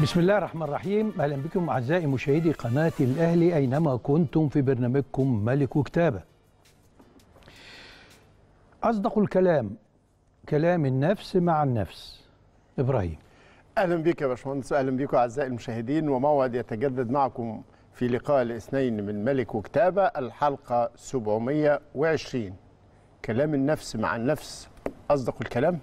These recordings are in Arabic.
بسم الله الرحمن الرحيم اهلا بكم اعزائي مشاهدي قناه الاهلي اينما كنتم في برنامجكم ملك وكتابه اصدق الكلام كلام النفس مع النفس ابراهيم اهلا بك يا باشمهندس اهلا بكم اعزائي المشاهدين وموعد يتجدد معكم في لقاء الاثنين من ملك وكتابه الحلقه 720 كلام النفس مع النفس اصدق الكلام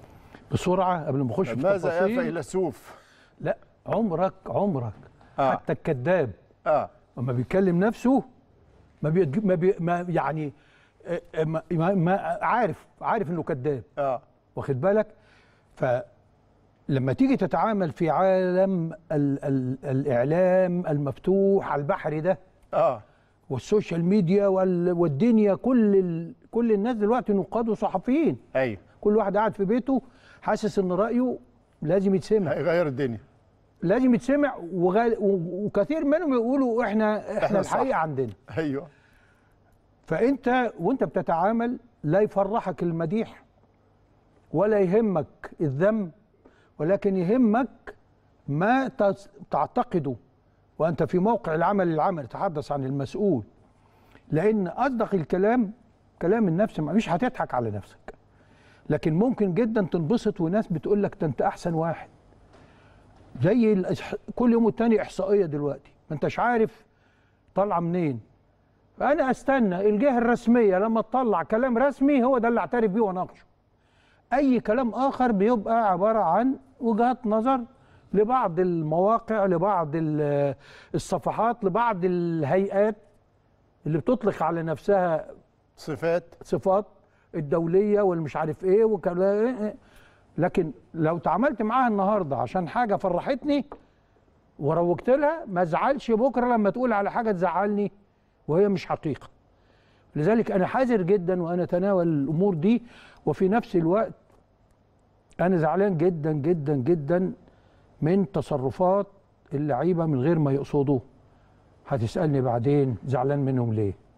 بسرعه قبل ما نخش في التفاصيل ماذا يا فيلسوف لا عمرك عمرك آه. حتى الكذاب اه لما بيكلم نفسه ما بي ما, بي ما يعني آه، آه، ما, ما عارف عارف انه كذاب اه واخد بالك فلما تيجي تتعامل في عالم الـ الـ الاعلام المفتوح على البحر ده اه والسوشيال ميديا والدنيا كل كل الناس دلوقتي نقاد وصحفيين ايوه كل واحد قاعد في بيته حاسس ان رايه لازم يتسمع هيغير الدنيا لازم يتسمع وغال... وكثير منهم يقولوا احنا احنا الحقيقه عندنا ايوه فانت وانت بتتعامل لا يفرحك المديح ولا يهمك الذم ولكن يهمك ما تعتقده وانت في موقع العمل العمل تحدث عن المسؤول لان اصدق الكلام كلام النفس مش هتضحك على نفسك لكن ممكن جدا تنبسط وناس بتقول لك ده انت احسن واحد زي كل يوم والتاني احصائيه دلوقتي ما انتش عارف طالعه منين فانا استنى الجهه الرسميه لما تطلع كلام رسمي هو ده اللي اعترف بيه واناقشه اي كلام اخر بيبقى عباره عن وجهات نظر لبعض المواقع لبعض الصفحات لبعض الهيئات اللي بتطلق على نفسها صفات صفات الدوليه والمش عارف ايه وكلام لكن لو تعاملت معاها النهارده عشان حاجه فرحتني وروجت لها ما ازعلش بكره لما تقول على حاجه تزعلني وهي مش حقيقه لذلك انا حذر جدا وانا اتناول الامور دي وفي نفس الوقت انا زعلان جدا جدا جدا من تصرفات اللعيبه من غير ما يقصدوا هتسالني بعدين زعلان منهم ليه